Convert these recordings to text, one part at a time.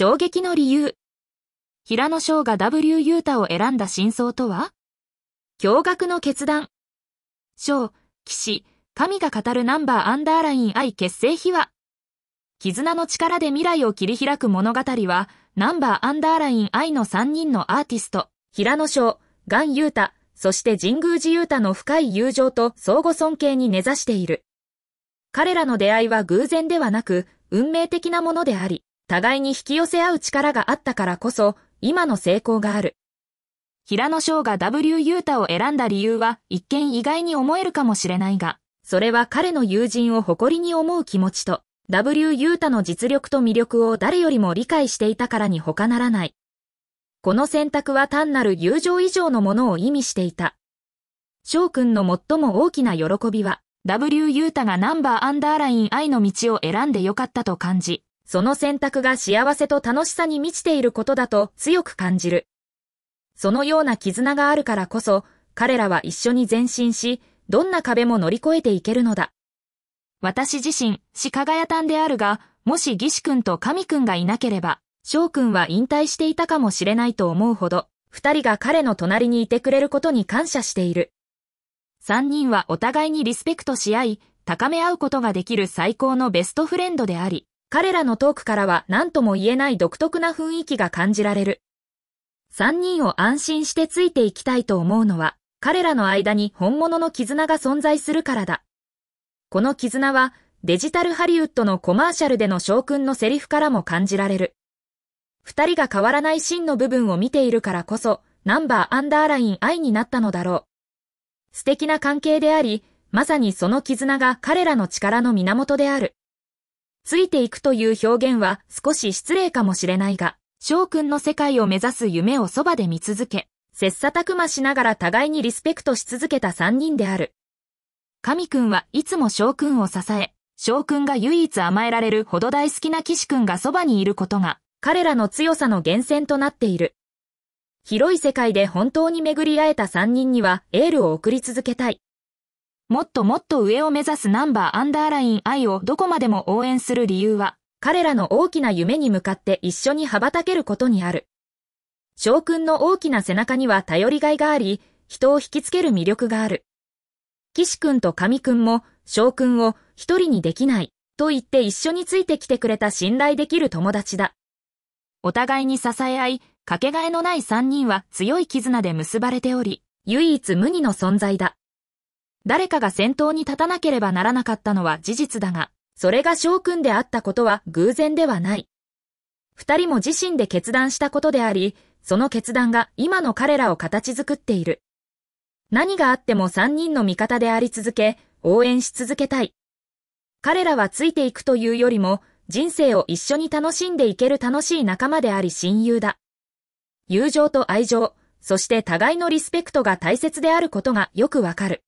衝撃の理由。平野翔が W ユータを選んだ真相とは驚愕の決断。翔、騎士、神が語るナンバーアンダーライン愛結成秘話。絆の力で未来を切り開く物語は、ナンバーアンダーライン愛の3人のアーティスト、平野翔、ガン・ユータ、そして神宮寺ユータの深い友情と相互尊敬に根ざしている。彼らの出会いは偶然ではなく、運命的なものであり、互いに引き寄せ合う力があったからこそ、今の成功がある。平野翔が W ユータを選んだ理由は一見意外に思えるかもしれないが、それは彼の友人を誇りに思う気持ちと、W ユータの実力と魅力を誰よりも理解していたからに他ならない。この選択は単なる友情以上のものを意味していた。翔くんの最も大きな喜びは、W ユータがナンバーアンダーライン愛の道を選んでよかったと感じ、その選択が幸せと楽しさに満ちていることだと強く感じる。そのような絆があるからこそ、彼らは一緒に前進し、どんな壁も乗り越えていけるのだ。私自身、鹿ヶ谷んであるが、もし義士君と神君がいなければ、翔君は引退していたかもしれないと思うほど、二人が彼の隣にいてくれることに感謝している。三人はお互いにリスペクトし合い、高め合うことができる最高のベストフレンドであり、彼らのトークからは何とも言えない独特な雰囲気が感じられる。三人を安心してついていきたいと思うのは、彼らの間に本物の絆が存在するからだ。この絆は、デジタルハリウッドのコマーシャルでの将軍のセリフからも感じられる。二人が変わらない真の部分を見ているからこそ、ナンバーアンダーライン愛になったのだろう。素敵な関係であり、まさにその絆が彼らの力の源である。ついていくという表現は少し失礼かもしれないが、翔くんの世界を目指す夢をそばで見続け、切磋琢磨しながら互いにリスペクトし続けた三人である。神くんはいつも翔くんを支え、翔くんが唯一甘えられるほど大好きな騎士くんがそばにいることが、彼らの強さの源泉となっている。広い世界で本当に巡り会えた三人にはエールを送り続けたい。もっともっと上を目指すナンバーアンダーライン愛をどこまでも応援する理由は、彼らの大きな夢に向かって一緒に羽ばたけることにある。将んの大きな背中には頼りがいがあり、人を引きつける魅力がある。岸君と神君も将んを一人にできないと言って一緒についてきてくれた信頼できる友達だ。お互いに支え合い、かけがえのない三人は強い絆で結ばれており、唯一無二の存在だ。誰かが先頭に立たなければならなかったのは事実だが、それが翔くんであったことは偶然ではない。二人も自身で決断したことであり、その決断が今の彼らを形作っている。何があっても三人の味方であり続け、応援し続けたい。彼らはついていくというよりも、人生を一緒に楽しんでいける楽しい仲間であり親友だ。友情と愛情、そして互いのリスペクトが大切であることがよくわかる。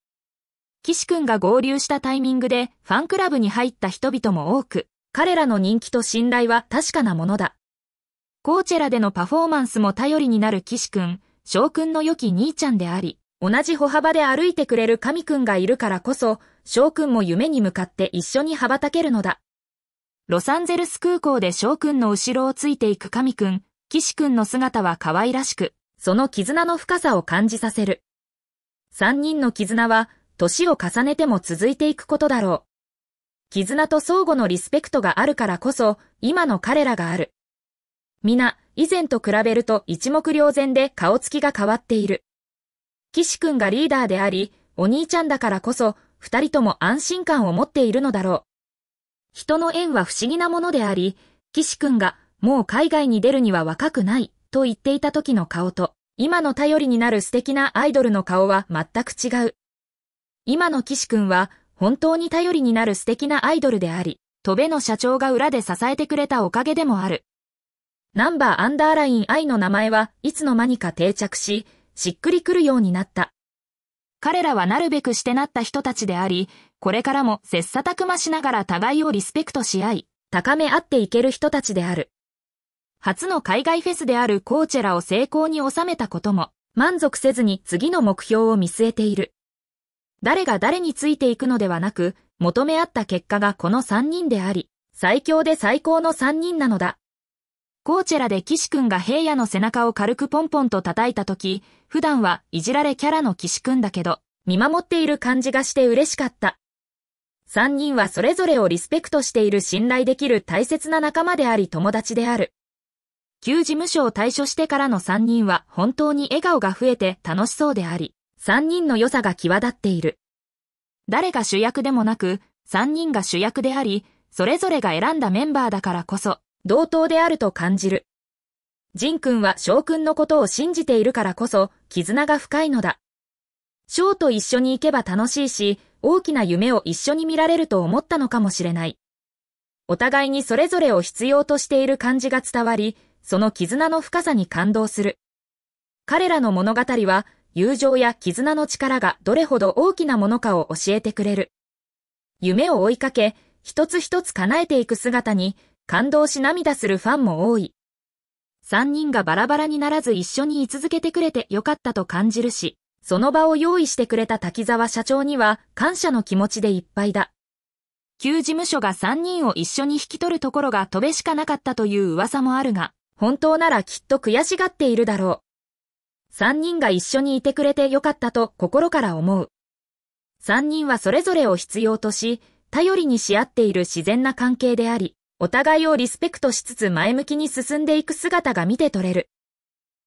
岸くんが合流したタイミングでファンクラブに入った人々も多く、彼らの人気と信頼は確かなものだ。コーチェラでのパフォーマンスも頼りになる岸くん、翔くんの良き兄ちゃんであり、同じ歩幅で歩いてくれる神くんがいるからこそ、翔くんも夢に向かって一緒に羽ばたけるのだ。ロサンゼルス空港で翔くんの後ろをついていく神くん、岸くんの姿は可愛らしく、その絆の深さを感じさせる。三人の絆は年を重ねても続いていくことだろう。絆と相互のリスペクトがあるからこそ、今の彼らがある。皆、以前と比べると一目瞭然で顔つきが変わっている。岸くんがリーダーであり、お兄ちゃんだからこそ、二人とも安心感を持っているのだろう。人の縁は不思議なものであり、岸くんが、もう海外に出るには若くない、と言っていた時の顔と、今の頼りになる素敵なアイドルの顔は全く違う。今の岸くんは本当に頼りになる素敵なアイドルであり、戸部の社長が裏で支えてくれたおかげでもある。ナンバーアンダーライン I の名前はいつの間にか定着し、しっくりくるようになった。彼らはなるべくしてなった人たちであり、これからも切磋琢磨しながら互いをリスペクトし合い、高め合っていける人たちである。初の海外フェスであるコーチェラを成功に収めたことも、満足せずに次の目標を見据えている。誰が誰についていくのではなく、求め合った結果がこの三人であり、最強で最高の三人なのだ。コーチェラで岸くんが平野の背中を軽くポンポンと叩いた時、普段はいじられキャラの岸くんだけど、見守っている感じがして嬉しかった。三人はそれぞれをリスペクトしている信頼できる大切な仲間であり友達である。旧事務所を退所してからの三人は本当に笑顔が増えて楽しそうであり、三人の良さが際立っている。誰が主役でもなく、三人が主役であり、それぞれが選んだメンバーだからこそ、同等であると感じる。ジン君は翔君のことを信じているからこそ、絆が深いのだ。翔と一緒に行けば楽しいし、大きな夢を一緒に見られると思ったのかもしれない。お互いにそれぞれを必要としている感じが伝わり、その絆の深さに感動する。彼らの物語は、友情や絆の力がどれほど大きなものかを教えてくれる。夢を追いかけ、一つ一つ叶えていく姿に、感動し涙するファンも多い。三人がバラバラにならず一緒に居続けてくれてよかったと感じるし、その場を用意してくれた滝沢社長には感謝の気持ちでいっぱいだ。旧事務所が三人を一緒に引き取るところが飛べしかなかったという噂もあるが、本当ならきっと悔しがっているだろう。三人が一緒にいてくれてよかったと心から思う。三人はそれぞれを必要とし、頼りにし合っている自然な関係であり、お互いをリスペクトしつつ前向きに進んでいく姿が見て取れる。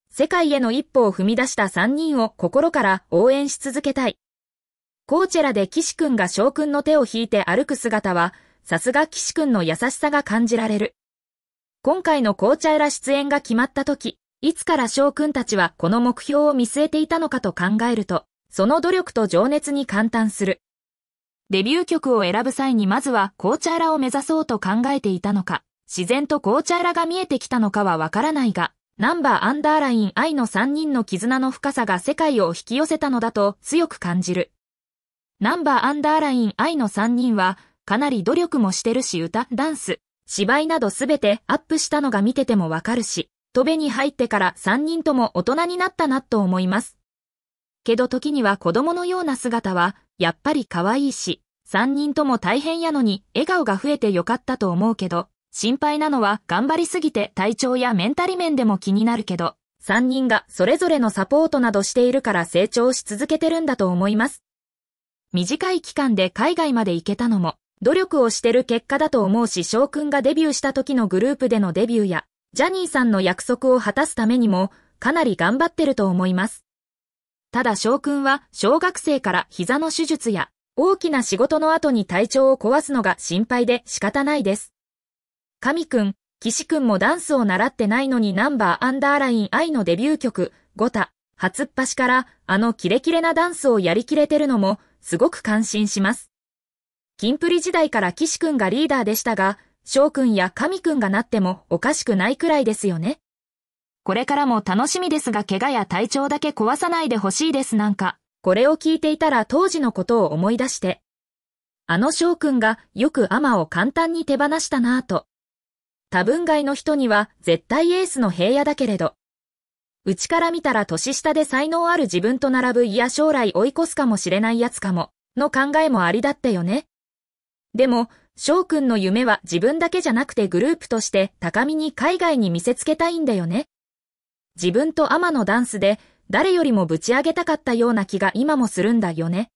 世界への一歩を踏み出した三人を心から応援し続けたい。コーチェラで岸くんが翔くんの手を引いて歩く姿は、さすが岸くんの優しさが感じられる。今回のコーチェラ出演が決まった時、いつからくんたちはこの目標を見据えていたのかと考えると、その努力と情熱に感嘆する。デビュー曲を選ぶ際にまずは紅茶ラを目指そうと考えていたのか、自然と紅茶ラが見えてきたのかはわからないが、ナンバーアンダーライン愛の3人の絆の深さが世界を引き寄せたのだと強く感じる。ナンバーアンダーライン愛の3人は、かなり努力もしてるし歌、ダンス、芝居などすべてアップしたのが見ててもわかるし、戸部に入ってから3人とも大人になったなと思います。けど時には子供のような姿は、やっぱり可愛いし、3人とも大変やのに笑顔が増えてよかったと思うけど、心配なのは頑張りすぎて体調やメンタリ面でも気になるけど、3人がそれぞれのサポートなどしているから成長し続けてるんだと思います。短い期間で海外まで行けたのも、努力をしてる結果だと思うし、翔くんがデビューした時のグループでのデビューや、ジャニーさんの約束を果たすためにも、かなり頑張ってると思います。ただ翔くんは小学生から膝の手術や大きな仕事の後に体調を壊すのが心配で仕方ないです。神くん、岸くんもダンスを習ってないのにナンバーアンダーライン愛のデビュー曲、ゴタ、初っ端からあのキレキレなダンスをやりきれてるのもすごく感心します。キンプリ時代から岸くんがリーダーでしたが、翔くんや神くんがなってもおかしくないくらいですよね。これからも楽しみですが怪我や体調だけ壊さないでほしいですなんか、これを聞いていたら当時のことを思い出して。あの翔くんがよくアマを簡単に手放したなぁと。多分外の人には絶対エースの平野だけれど。うちから見たら年下で才能ある自分と並ぶいや将来追い越すかもしれないやつかも、の考えもありだったよね。でも、翔くんの夢は自分だけじゃなくてグループとして高みに海外に見せつけたいんだよね。自分と天のダンスで誰よりもぶち上げたかったような気が今もするんだよね。